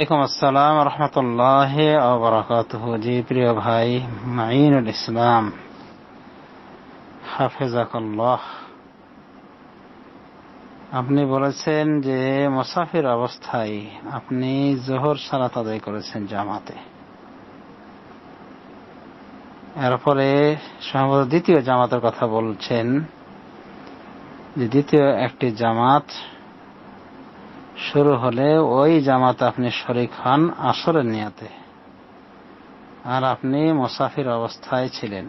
আলাইকুম আসসালাম রহমতুল্লাহ জি প্রিয় ভাই মাইনুল ইসলাম হাফেজাকাল্লাহ আপনি বলেছেন যে মুসাফির অবস্থায় আপনি জোহর সালাত আদায় করেছেন জামাতে এরপরে সম্ভবত দ্বিতীয় জামাতের কথা বলছেন যে দ্বিতীয় একটি জামাত শুরু হলে ওই জামাতে আপনি শরিক হন আসরের নিয়াতে আর আপনি মুসাফির অবস্থায় ছিলেন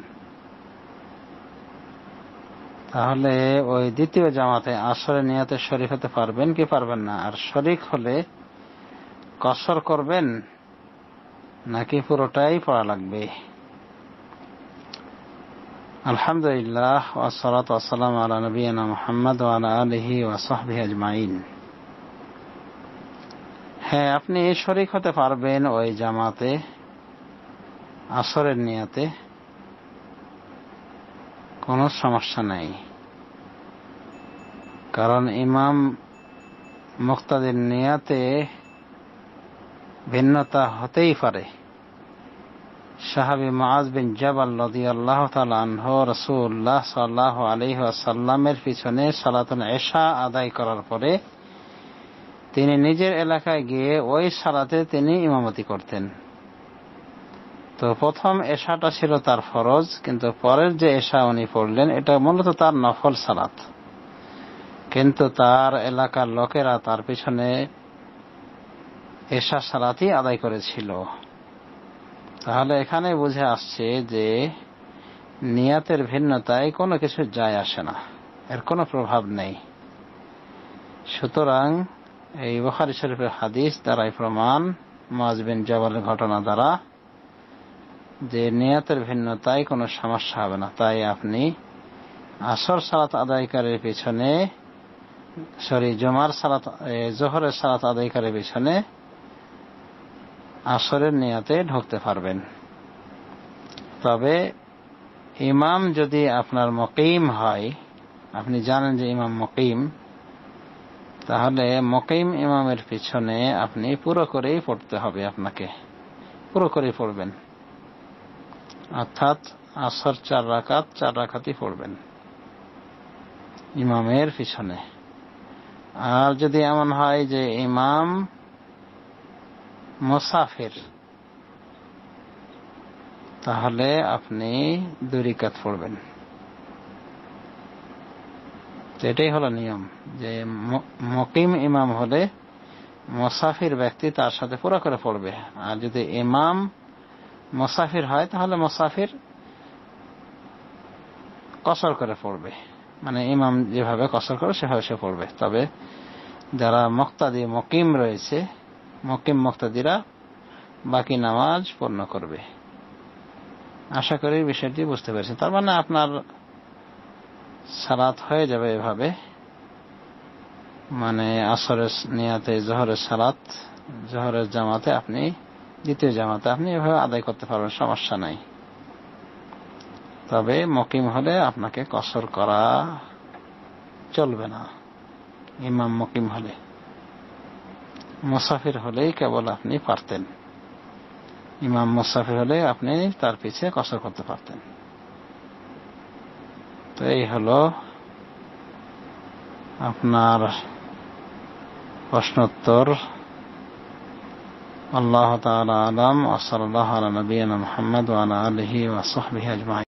তাহলে ওই দ্বিতীয় জামাতে আসরে নিয়াতে শরিক হতে পারবেন কি পারবেন না আর শরিক হলে কসর করবেন নাকি পুরোটাই পড়া লাগবে আলহামদুলিল্লাহ ওসলাত ওসালাম আলা নবীনা মোহাম্মদ আলা আলহি ওয়াসাহবি আজমাইন হ্যাঁ আপনি শরিক হতে পারবেন ওই জামাতে আসরের নিয়াতে কোন সমস্যা নাই কারণ ইমাম মুক্তাদের নিয়াতে ভিন্নতা হতেই পারে সাহাবি মাজ বিন জাবাল আল্লাহ তালাহ রসুল্লাহ সাল্লাহ আলহ পিছনে সালাতন এশা আদায় করার পরে তিনি নিজের এলাকায় গিয়ে ওই সালাতে তিনি ইমামতি করতেন তো প্রথম এশাটা ছিল তার ফরজ কিন্তু পরের যে এশা উনি পড়লেন এটা মূলত তার নফল সালাত কিন্তু তার এলাকার লোকেরা তার পিছনে এশা সালাতই আদায় করেছিল তাহলে এখানে বুঝে আসছে যে নিয়াতের ভিন্নতায় কোনো কিছু যায় আসে না এর কোনো প্রভাব নেই সুতরাং এই বখারি শরীফের হাদিস দ্বারাই প্রমাণ মাজবিন জবালের ঘটনা দ্বারা যে নিয়াতের ভিন্নতায় কোনো সমস্যা হবে না তাই আপনি আসর সালাত আদায়কারীর পিছনে সরি জমার সালাত জোহরের সালাত আদায়কারীর পিছনে আসরের নিয়তে ঢুকতে পারবেন তবে ইমাম যদি আপনার মকিম হয় আপনি জানেন যে ইমাম মকিম তাহলে মকিম ইমামের পিছনে আপনি পুরো করেই পড়তে হবে আপনাকে পুরো করে পড়বেন অর্থাৎ আসর চার রাখাত চার রাখাতই পড়বেন ইমামের পিছনে আর যদি এমন হয় যে ইমাম মোসাফির তাহলে আপনি দুরিকাত পড়বেন এটাই হলো নিয়ম যে মকিম ইমাম হলে মোসাফির ব্যক্তি তার সাথে পুরো করে পড়বে আর যদি ইমাম মোসাফির হয় তাহলে মোসাফির কসর করে পড়বে মানে ইমাম যেভাবে কসর করে সেভাবে সে পড়বে তবে যারা মক্তাদি মকিম রয়েছে মকিম মক্তাদিরা বাকি নামাজ পূর্ণ করবে আশা করি বিষয়টি বুঝতে পেরেছি তার মানে আপনার সালাত হয়ে যাবে এভাবে মানে আসরের নিয়াতে জহরের সালাত জহরের জামাতে আপনি দ্বিতীয় জামাতে আপনি এভাবে আদায় করতে পারবেন সমস্যা নাই তবে মকিম হলে আপনাকে কসর করা চলবে না ইমাম মকিম হলে মুসাফির হলেই কেবল আপনি পারতেন ইমাম মুসাফির হলে আপনি তার পিছিয়ে কসর করতে পারতেন এই হলো আপনার প্রশ্নোত্তর আল্লাহ তালা আলম আসাল্লাহ আলা নবীন মোহাম্মদ আলা আলহি ওয়াসবিহি আজমাই